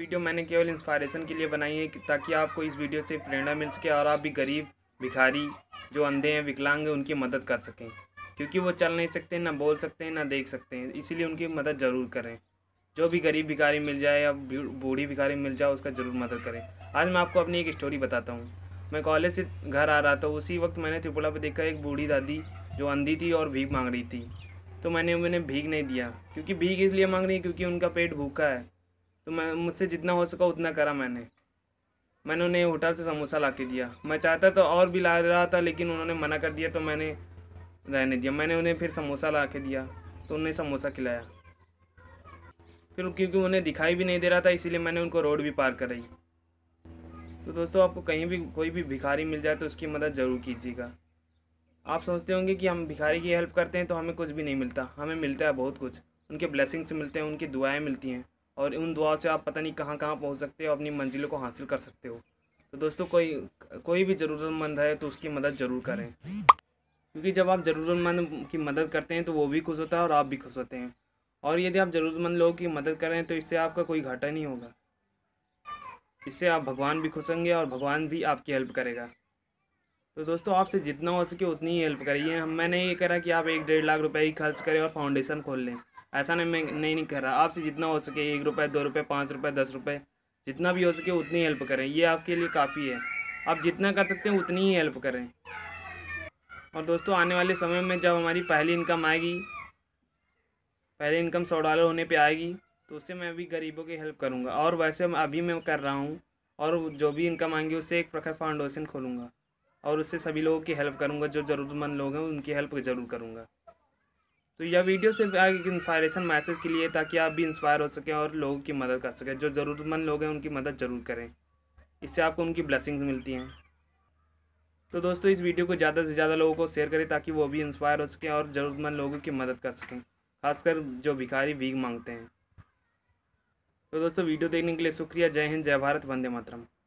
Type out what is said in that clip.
video मैंने केवल inspiration के लिए बनाई है ताकि आपको इस वीडियो से प्रेरणा मिल सके और आप भी गरीब भिखारी जो अंधे हैं विकलांग हैं उनकी मदद कर सकें क्योंकि वो चल नहीं सकते ना बोल सकते हैं ना देख सकते हैं इसीलिए उनकी मदद ज़रूर करें जो भी गरीब भिखारी मिल जाए या बूढ़ी भिखारी मिल जाए उसका ज़रूर मदद करें आज मैं आपको अपनी एक स्टोरी बताता हूँ मैं कॉलेज से घर आ रहा था उसी वक्त मैंने त्रिपुरा पर देखा एक बूढ़ी दादी जो अंधी थी और भीख मांग रही थी तो मैंने उन्हें भीख नहीं दिया क्योंकि भीख इसलिए मांग रही है क्योंकि उनका पेट भूखा है तो मैं मुझसे जितना हो सका उतना करा मैंने मैंने उन्हें होटल से समोसा ला के दिया मैं चाहता तो और भी ला रहा था लेकिन उन्होंने मना कर दिया तो मैंने रहने दिया मैंने उन्हें फिर समोसा ला के दिया तो उन्हें समोसा खिलाया फिर क्योंकि उन्हें दिखाई भी नहीं दे रहा था इसीलिए मैंने उनको रोड भी पार कराई तो दोस्तों आपको कहीं भी कोई भी भिखारी मिल जाए तो उसकी मदद ज़रूर कीजिएगा आप सोचते होंगे कि हम भिखारी की हेल्प करते हैं तो हमें कुछ भी नहीं मिलता हमें मिलता है बहुत कुछ उनके ब्लेसिंग्स मिलते हैं उनकी दुआएँ मिलती हैं और उन दुआ से आप पता नहीं कहाँ कहाँ पहुँच सकते हो अपनी मंजिलों को हासिल कर सकते हो तो दोस्तों कोई कोई भी ज़रूरतमंद है तो उसकी मदद ज़रूर करें क्योंकि जब आप ज़रूरतमंद की मदद करते हैं तो वो भी खुश होता है और आप भी खुश होते हैं और यदि आप ज़रूरतमंद लोगों की मदद करें तो इससे आपका कोई घाटा नहीं होगा इससे आप भगवान भी खुश होंगे और भगवान भी आपकी हेल्प करेगा तो दोस्तों आपसे जितना हो सके उतनी ही हेल्प करिए मैंने ये करा कि आप एक डेढ़ लाख रुपए ही खर्च करें और फाउंडेशन खोल लें ऐसा नहीं मैं नहीं नहीं कर रहा आपसे जितना हो सके एक रुपये दो रुपये पाँच रुपये दस रुपये जितना भी हो सके उतनी हेल्प करें ये आपके लिए काफ़ी है आप जितना कर सकते हैं उतनी ही हेल्प करें और दोस्तों आने वाले समय में जब हमारी पहली इनकम आएगी पहली इनकम सौ डॉलर होने पर आएगी तो उससे मैं भी गरीबों की हेल्प करूँगा और वैसे अभी मैं कर रहा हूँ और जो भी इनकम आएंगी उससे एक प्रखर फाउंडेशन खोलूँगा और उससे सभी लोगों की हेल्प करूँगा जो ज़रूरतमंद लोग हैं उनकी हेल्प ज़रूर करूँगा तो यह वीडियो सिर्फ एक इंस्पायरेशन मैसेज के लिए ताकि आप भी इंस्पायर हो सकें और लोगों की मदद कर सकें जो ज़रूरतमंद लोग हैं उनकी मदद ज़रूर करें इससे आपको उनकी ब्लेसिंग्स मिलती हैं तो दोस्तों इस वीडियो को ज़्यादा से ज़्यादा लोगों को शेयर करें ताकि वो भी इंस्पायर हो सकें और ज़रूरतमंद लोगों की मदद कर सकें खासकर जो भिखारी भीख मांगते हैं तो दोस्तों वीडियो देखने के लिए शुक्रिया जय हिंद जय भारत वंदे मातरम